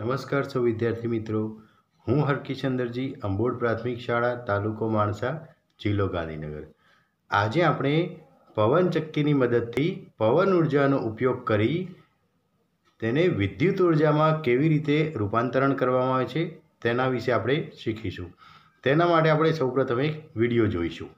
નમસ્કાર સૌ વિદ્યાર્થી મિત્રો હું હરકિશંદરજી અંબોડ પ્રાથમિક શાળા તાલુકો માણસા જિલ્લો ગાંધીનગર આજે આપણે પવનચક્કીની મદદથી પવન ઉર્જાનો ઉપયોગ કરી તેને વિદ્યુત ઉર્જામાં કેવી રીતે રૂપાંતરણ કરવામાં આવે છે તેના વિશે આપણે શીખીશું તેના માટે આપણે સૌપ્રથમ એક વિડીયો જોઈશું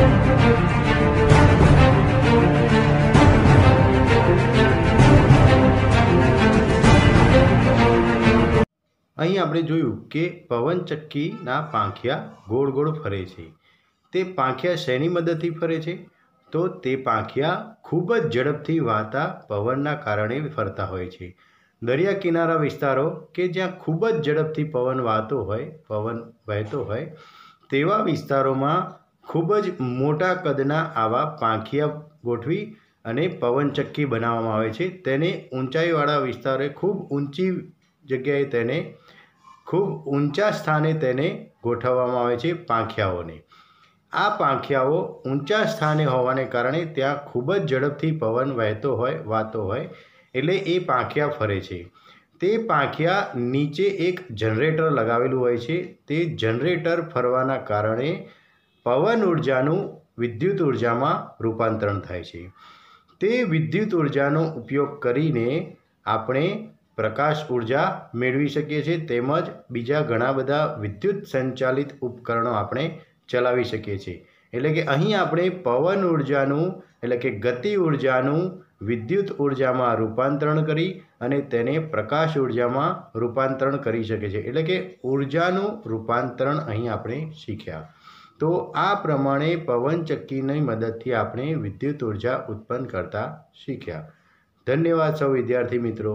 અહીં આપણે જોયું કે પવનચક્કીના પાંખિયા ગોળ ગોળ ફરે છે તે પાંખિયા શેની મદદથી ફરે છે તો તે પાંખિયા ખૂબ જ ઝડપથી વાતા પવનના કારણે ફરતા હોય છે દરિયા કિનારા વિસ્તારો કે જ્યાં ખૂબ જ ઝડપથી પવન વાતો હોય પવન વહેતો હોય તેવા વિસ્તારોમાં ખૂબ જ મોટા કદના આવા પાંખિયા ગોઠવી અને પવનચક્કી બનાવવામાં આવે છે તેને ઊંચાઈવાળા વિસ્તારે ખૂબ ઊંચી જગ્યાએ તેને ખૂબ ઊંચા સ્થાને તેને ગોઠવવામાં આવે છે પાંખિયાઓને આ પાંખિયાઓ ઊંચા સ્થાને હોવાને કારણે ત્યાં ખૂબ જ ઝડપથી પવન વહેતો હોય વાતો હોય એટલે એ પાંખિયા ફરે છે તે પાંખિયા નીચે એક જનરેટર લગાવેલું હોય છે તે જનરેટર ફરવાના કારણે પવન ઉર્જાનું વિદ્યુત ઉર્જામાં રૂપાંતરણ થાય છે તે વિદ્યુત ઉર્જાનો ઉપયોગ કરીને આપણે પ્રકાશ ઉર્જા મેળવી શકીએ છીએ તેમજ બીજા ઘણા બધા વિદ્યુત સંચાલિત ઉપકરણો આપણે ચલાવી શકીએ છીએ એટલે કે અહીં આપણે પવન ઉર્જાનું એટલે કે ગતિ ઉર્જાનું વિદ્યુત ઉર્જામાં રૂપાંતરણ કરી અને તેને પ્રકાશ ઉર્જામાં રૂપાંતરણ કરી શકે છે એટલે કે ઉર્જાનું રૂપાંતરણ અહીં આપણે શીખ્યા તો આ પ્રમાણે પવનચક્કીની મદદથી આપણે વિદ્યુત ઉર્જા ઉત્પન્ન કરતા શીખ્યા ધન્યવાદ સૌ વિદ્યાર્થી મિત્રો